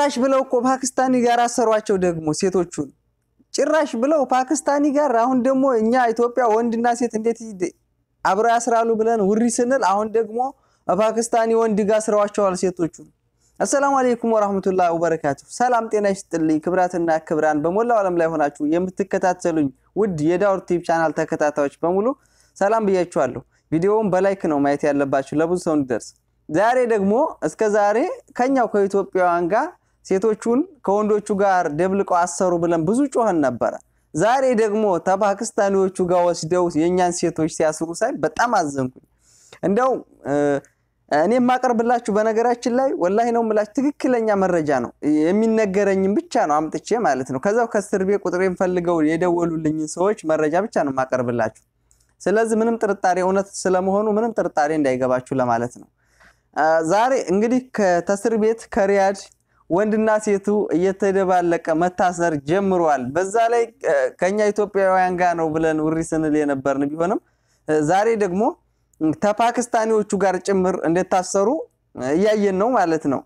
ጭራሽ ብለው እኮ ፓኪስታኒ ጋር አሰሯቸው ደግሞ ሴቶቹን ጭራሽ ብለው ፓኪስታኒ ጋር። አሁን ደግሞ እኛ ኢትዮጵያ ወንድና ሴት እንዴት አብረው ያስራሉ ብለን ውሪ ስንል አሁን ደግሞ ፓኪስታኒ ወንድ ጋር አስረዋቸዋል ሴቶቹን። አሰላሙ አለይኩም ወራህመቱላሂ ወበረካቱ። ሰላም ጤና ይስጥልኝ ክብራትና ክብራን በሞላው ዓለም ላይ ሆናችሁ የምትከታተሉኝ ውድ የዳውር ቲቪ ቻናል ተከታታዮች በሙሉ ሰላም ብያችኋለሁ። ቪዲዮውን በላይክ ነው ማየት ያለባችሁ ለብዙ ሰው እንዲደርስ። ዛሬ ደግሞ እስከ ዛሬ ከኛው ከኢትዮጵያውያን ጋር ሴቶቹን ከወንዶቹ ጋር ደብልቀው አሰሩ ብለን ብዙ ጮኸን ነበረ። ዛሬ ደግሞ ተፓኪስታኒዎቹ ጋር ወስደው የእኛን ሴቶች ሲያስሩ ሳይ በጣም አዘንኩኝ። እንደው እኔ የማቀርብላችሁ በነገራችን ላይ ወላሂ ነው የምላችሁ ትክክለኛ መረጃ ነው የሚነገረኝም ብቻ ነው አምጥቼ ማለት ነው። ከዛው ከእስር ቤት ቁጥሬን ፈልገው የደወሉልኝን ሰዎች መረጃ ብቻ ነው የማቀርብላችሁ። ስለዚህ ምንም ጥርጣሬ እውነት ስለመሆኑ ምንም ጥርጣሬ እንዳይገባችሁ ለማለት ነው። ዛሬ እንግዲህ ከተእስር ቤት ከሪያድ ወንድና ሴቱ እየተደባለቀ መታሰር ጀምሯል። በዛ ላይ ከኛ ኢትዮጵያውያን ጋር ነው ብለን ውሪ ስንል የነበርን ቢሆንም ዛሬ ደግሞ ተፓኪስታኒዎቹ ጋር ጭምር እንደታሰሩ እያየን ነው ማለት ነው።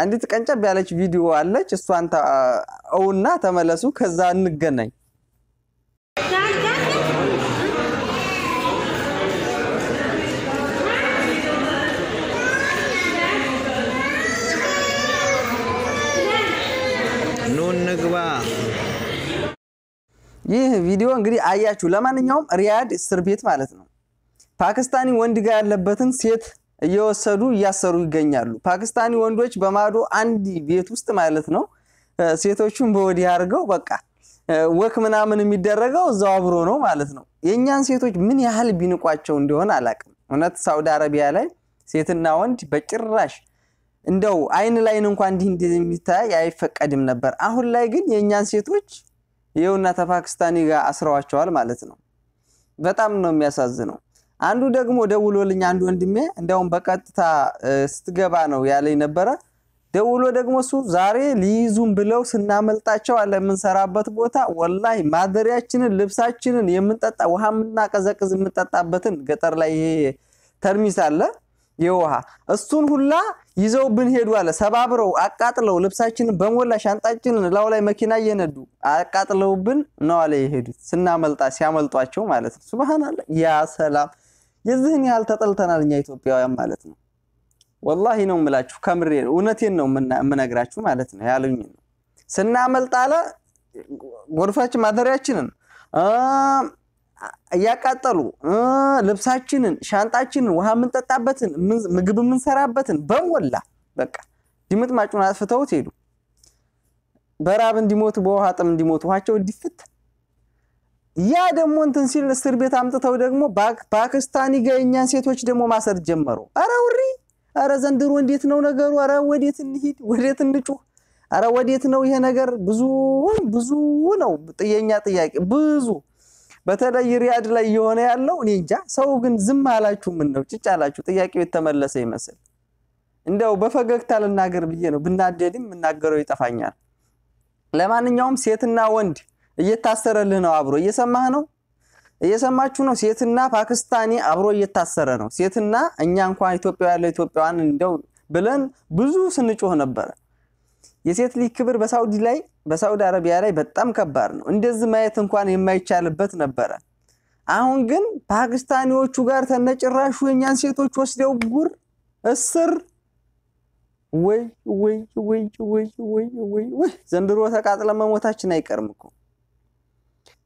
አንዲት ቀንጨብ ያለች ቪዲዮ አለች። እሷን እውና ተመለሱ፣ ከዛ እንገናኝ። ኑ እንግባ። ይህ ቪዲዮ እንግዲህ አያችሁ። ለማንኛውም ሪያድ እስር ቤት ማለት ነው ፓኪስታኒ ወንድ ጋር ያለበትን ሴት እየወሰዱ እያሰሩ ይገኛሉ። ፓኪስታኒ ወንዶች በማዶ አንድ ቤት ውስጥ ማለት ነው ሴቶቹን በወዲህ አድርገው በቃ ወክ ምናምን የሚደረገው እዛው አብሮ ነው ማለት ነው። የእኛን ሴቶች ምን ያህል ቢንቋቸው እንደሆነ አላቅም። እውነት ሳውዲ አረቢያ ላይ ሴትና ወንድ በጭራሽ እንደው አይን ላይን እንኳን እንዲህ እንዲህ የሚታይ አይፈቀድም ነበር። አሁን ላይ ግን የእኛን ሴቶች ይኸውና ተፓኪስታኒ ጋር አስረዋቸዋል ማለት ነው። በጣም ነው የሚያሳዝነው። አንዱ ደግሞ ደውሎልኝ አንዱ ወንድሜ እንደውም በቀጥታ ስትገባ ነው ያለኝ ነበረ። ደውሎ ደግሞ እሱ ዛሬ ሊይዙን ብለው ስናመልጣቸው አለ የምንሰራበት ቦታ ወላይ ማደሪያችንን፣ ልብሳችንን የምንጠጣ ውሃ የምናቀዘቅዝ የምንጠጣበትን ገጠር ላይ ይሄ ተርሚስ አለ የውሃ እሱን ሁላ ይዘው ብን ሄዱ አለ። ሰባብረው አቃጥለው ልብሳችንን በሞላ ሻንጣችንን ላው ላይ መኪና እየነዱ አቃጥለውብን ነው አለ የሄዱት ስናመልጣ ሲያመልጧቸው ማለት ነው። ሱብሃንአላህ ያ ሰላም የዚህን ያህል ተጠልተናል እኛ ኢትዮጵያውያን ማለት ነው። ወላሂ ነው የምላችሁ ከምሬ እውነቴን ነው የምነግራችሁ ማለት ነው። ያሉኝ ነው አለ ጎርፋችን ማደሪያችንን እያቃጠሉ ልብሳችንን፣ ሻንጣችንን፣ ውሃ የምንጠጣበትን፣ ምግብ የምንሰራበትን በሞላ በቃ ድምጥ ማጩን አጥፍተውት ሄዱ። በራብ እንዲሞቱ፣ በውሃ ጥም እንዲሞቱ ውሃቸው እንዲፍት ያ ደግሞ እንትን ሲል እስር ቤት አምጥተው ደግሞ ፓኪስታኒ ጋ ሴቶች ደግሞ ማሰር ጀመሩ። አረ ውሪ! አረ ዘንድሮ እንዴት ነው ነገሩ? አረ ወዴት እንሂድ? ወዴት እንጩህ? አረ ወዴት ነው ይሄ ነገር? ብዙ ብዙ ነው ጥየኛ ጥያቄ ብዙ በተለይ ሪያድ ላይ እየሆነ ያለው እኔ እንጃ። ሰው ግን ዝም አላችሁ፣ ምን ነው ጭጭ አላችሁ? ጥያቄው የተመለሰ ይመስል እንደው በፈገግታ ልናገር ብዬ ነው፣ ብናደድም የምናገረው ይጠፋኛል። ለማንኛውም ሴትና ወንድ እየታሰረልህ ነው አብሮ። እየሰማህ ነው፣ እየሰማችሁ ነው። ሴትና ፓኪስታኒ አብሮ እየታሰረ ነው። ሴትና እኛ እንኳን ኢትዮጵያ ያለው ኢትዮጵያውያን እንደው ብለን ብዙ ስንጮህ ነበረ። የሴት ልጅ ክብር በሳውዲ ላይ በሳውዲ አረቢያ ላይ በጣም ከባድ ነው። እንደዚህ ማየት እንኳን የማይቻልበት ነበረ። አሁን ግን ፓኪስታኒዎቹ ጋር ተነጭራሹ የእኛን ሴቶች ወስደው ጉር እስር ወይ ወይ ወይ ወይ ወይ ወይ ወይ ዘንድሮ ተቃጥለ መሞታችን አይቀርም እኮ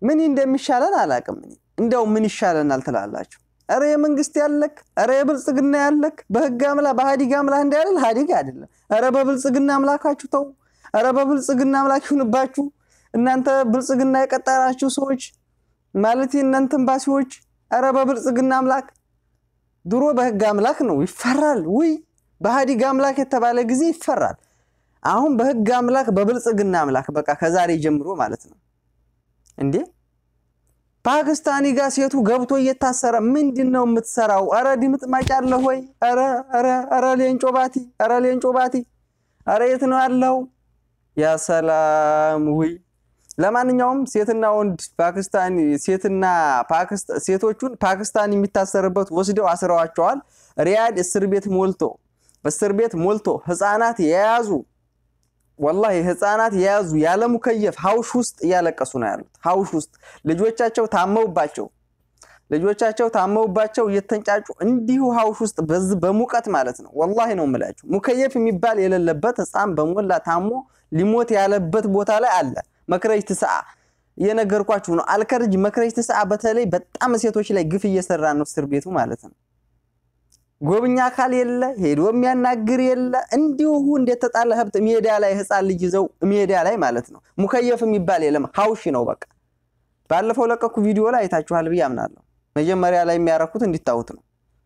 ምን እንደሚሻለን አላቅም። እኔ እንደው ምን ይሻለናል ትላላችሁ? ኧረ የመንግስት ያለክ ኧረ የብልጽግና ያለክ በህግ አምላ በሀዲግ አምላ እንዳያለል ሀዲግ አይደለም። ኧረ በብልጽግና አምላካችሁ ተው። ኧረ በብልጽግና አምላክ ይሁንባችሁ እናንተ ብልጽግና የቀጠራችሁ ሰዎች ማለት እናንተ ኤምባሲዎች፣ ኧረ በብልጽግና አምላክ ድሮ በህግ አምላክ ነው ይፈራል። ውይ በሀዲግ አምላክ የተባለ ጊዜ ይፈራል። አሁን በህግ አምላክ በብልጽግና አምላክ በቃ ከዛሬ ጀምሮ ማለት ነው እንዴ ፓኪስታኒ ጋር ሴቱ ገብቶ እየታሰረ ምንድን ነው የምትሰራው? ኧረ ድምጥ ማጫለህ ወይ? ረ ሌንጮ ባቲ፣ ረ ሌንጮ ባቲ፣ ኧረ የት ነው ያለው? ያ ሰላም ውይ። ለማንኛውም ሴትና ወንድ ፓኪስታኒ ሴትና ሴቶቹን ፓኪስታን የሚታሰርበት ወስደው አስረዋቸዋል። ሪያድ እስር ቤት ሞልቶ እስር ቤት ሞልቶ ህፃናት የያዙ ወላሂ ህፃናት የያዙ ያለ ሙከየፍ ሀውሽ ውስጥ እያለቀሱ ነው ያሉት። ሀውሽ ውስጥ ልጆቻቸው ታመውባቸው ልጆቻቸው ታመውባቸው እየተንጫጩ እንዲሁ ሀውሽ ውስጥ በዚህ በሙቀት ማለት ነው። ወላሂ ነው የምላችሁ። ሙከየፍ የሚባል የሌለበት ህፃን በሞላ ታሞ ሊሞት ያለበት ቦታ ላይ አለ። መክረጅ ትስዓ እየነገርኳችሁ ነው። አልከርጅ መክረጅ ትስዓ በተለይ በጣም ሴቶች ላይ ግፍ እየሰራ ነው እስር ቤቱ ማለት ነው። ጎብኛ አካል የለ፣ ሄዶ የሚያናግር የለ። እንዲሁ እንደተጣለ ሀብት ሜዳ ላይ ህፃን ልጅ ይዘው ሜዳ ላይ ማለት ነው። ሙከየፍ የሚባል የለም፣ ሀውሽ ነው በቃ። ባለፈው ለቀኩ ቪዲዮ ላይ አይታችኋል ብዬ አምናለሁ። መጀመሪያ ላይ የሚያረኩት እንዲታወት ነው።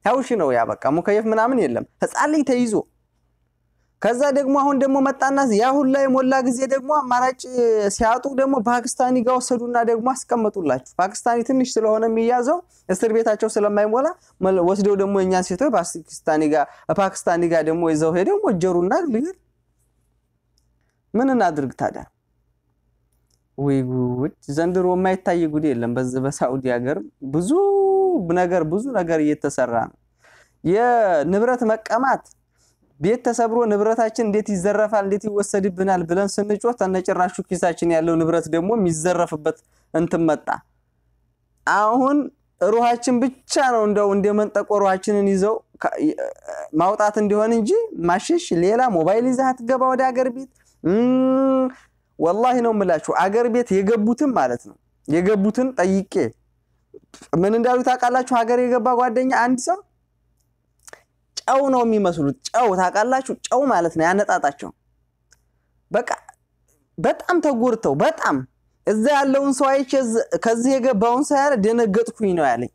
ሀውሽ ነው ያ በቃ። ሙከየፍ ምናምን የለም። ህፃን ልጅ ተይዞ ከዛ ደግሞ አሁን ደግሞ መጣና ያ ላይ ሞላ ጊዜ ደግሞ አማራጭ ሲያጡ ደግሞ ፓኪስታኒ ጋር ወሰዱና ደግሞ አስቀመጡላችሁ። ፓኪስታኒ ትንሽ ስለሆነ የሚያዘው እስር ቤታቸው ስለማይሞላ ወስደው ደግሞ እኛን ሴቶች ፓኪስታኒ ጋር ደግሞ ይዘው ሄደው ሞጀሩና ልግር ምን እናድርግ ታዲያ? ወይ ጉድ! ዘንድሮ የማይታይ ጉድ የለም። በዚህ በሳዑዲ ሀገር ብዙ ነገር ብዙ ነገር እየተሰራ ነው። የንብረት መቀማት ቤት ተሰብሮ ንብረታችን እንዴት ይዘረፋል፣ እንዴት ይወሰድብናል ብለን ስንጮህ ተነጭራሹ ኪሳችን ያለው ንብረት ደግሞ የሚዘረፍበት እንትን መጣ። አሁን ሩሃችን ብቻ ነው እንደው እንደመንጠቆ ሩሃችንን ይዘው ማውጣት እንዲሆን እንጂ ማሸሽ ሌላ ሞባይል ይዘህ አትገባ ወደ አገር ቤት። ወላሂ ነው የምላችሁ አገር ቤት የገቡትን ማለት ነው የገቡትን ጠይቄ ምን እንዳሉ ታውቃላችሁ? ሀገር የገባ ጓደኛ አንድ ሰው ጨው ነው የሚመስሉት። ጨው ታውቃላችሁ? ጨው ማለት ነው ያነጣጣቸው። በቃ በጣም ተጎድተው በጣም እዛ ያለውን ሰው አይቼ ከዚህ የገባውን ሰው ያለ ደነገጥኩኝ ነው ያለኝ።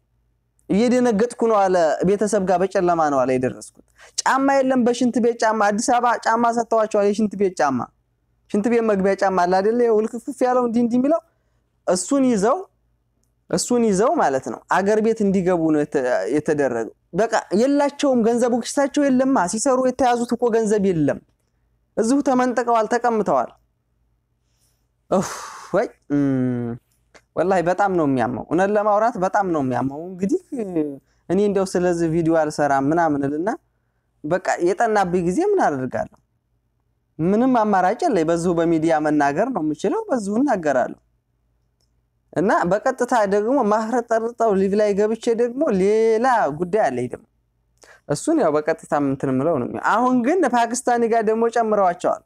እየደነገጥኩ ነው አለ። ቤተሰብ ጋር በጨለማ ነው አለ የደረስኩት። ጫማ የለም በሽንት ቤት ጫማ፣ አዲስ አበባ ጫማ ሰጥተዋቸዋል። የሽንት ቤት ጫማ፣ ሽንት ቤት መግቢያ ጫማ አለ አይደለ? ውልክፍፍ ያለው እንዲህ እንዲህ የሚለው እሱን ይዘው እሱን ይዘው ማለት ነው አገር ቤት እንዲገቡ ነው የተደረገው። በቃ የላቸውም ገንዘቡ ኪሳቸው የለማ። ሲሰሩ የተያዙት እኮ ገንዘብ የለም። እዚሁ ተመንጥቀዋል፣ ተቀምጠዋል። ወይ ወላሂ በጣም ነው የሚያመው። እውነት ለማውራት በጣም ነው የሚያመው። እንግዲህ እኔ እንደው ስለዚህ ቪዲዮ አልሰራም ምናምን ልና በቃ የጠናብኝ ጊዜ ምን አደርጋለሁ? ምንም አማራጭ ላይ በዚሁ በሚዲያ መናገር ነው የምችለው። በዚሁ እናገራለሁ። እና በቀጥታ ደግሞ ማህረጠርጠው ሊቭ ላይ ገብቼ ደግሞ ሌላ ጉዳይ አለኝ ደግሞ እሱን ያው በቀጥታ ምንትን ምለው ነው። አሁን ግን ፓኪስታኒ ጋር ደግሞ ጨምረዋቸዋል።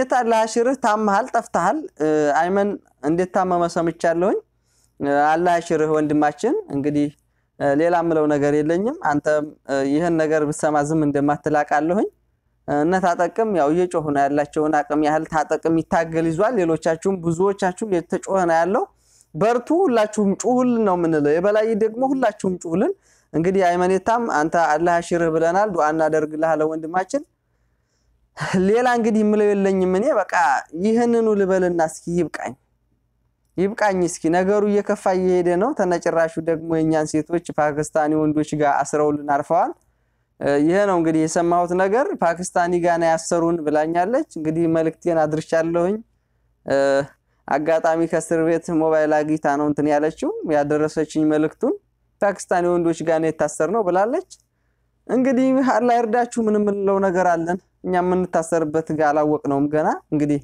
የታ ለሽርህ ታመሃል፣ ጠፍተሃል። አይመን እንዴት ታመመ ሰምቻለሁኝ። አላህ ወንድማችን። እንግዲህ ሌላ ምለው ነገር የለኝም። አንተም ይህን ነገር ብሰማ ዝም እንደማትላቃለሁኝ እነ ታጠቅም ያው እየጮህ ነው ያላቸውን አቅም ያህል ታጠቅም ይታገል ይዟል። ሌሎቻችሁም ብዙዎቻችሁ እየተጮህ ነው ያለው። በርቱ፣ ሁላችሁም ጩሁልን ነው የምንለው። የበላይ ደግሞ ሁላችሁም ጩሁልን። እንግዲህ አይመኔታም አንተ አላህ አሽርህ ብለናል፣ ዱዓ እናደርግልሃለን ወንድማችን። ሌላ እንግዲህ የምለው የለኝም እኔ በቃ ይህንኑ ልበልና እስኪ ይብቃኝ ይብቃኝ እስኪ ነገሩ እየከፋ እየሄደ ነው። ተነጭራሹ ደግሞ የእኛን ሴቶች ፓኪስታኒ ወንዶች ጋር አስረውልን አርፈዋል። ይሄ ነው እንግዲህ የሰማሁት ነገር። ፓኪስታኒ ጋና ያሰሩን ብላኛለች። እንግዲህ መልእክቴን አድርሻለሁኝ። አጋጣሚ ከእስር ቤት ሞባይል አግኝታ ነው እንትን ያለችው ያደረሰችኝ መልእክቱን ፓኪስታን የወንዶች ጋር ነው የታሰር ነው ብላለች። እንግዲህ አላህ ይርዳችሁ። ምን የምንለው ነገር አለን እኛ የምንታሰርበት ጋር አላወቅነውም ገና። እንግዲህ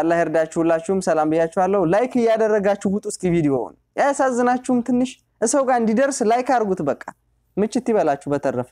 አላህ ይርዳችሁ። ሁላችሁም ሰላም ብያችኋለሁ። ላይክ እያደረጋችሁ ውጡ እስኪ ቪዲዮውን። ያሳዝናችሁም ትንሽ ሰው ጋር እንዲደርስ ላይክ አድርጉት። በቃ ምችት ይበላችሁ። በተረፈ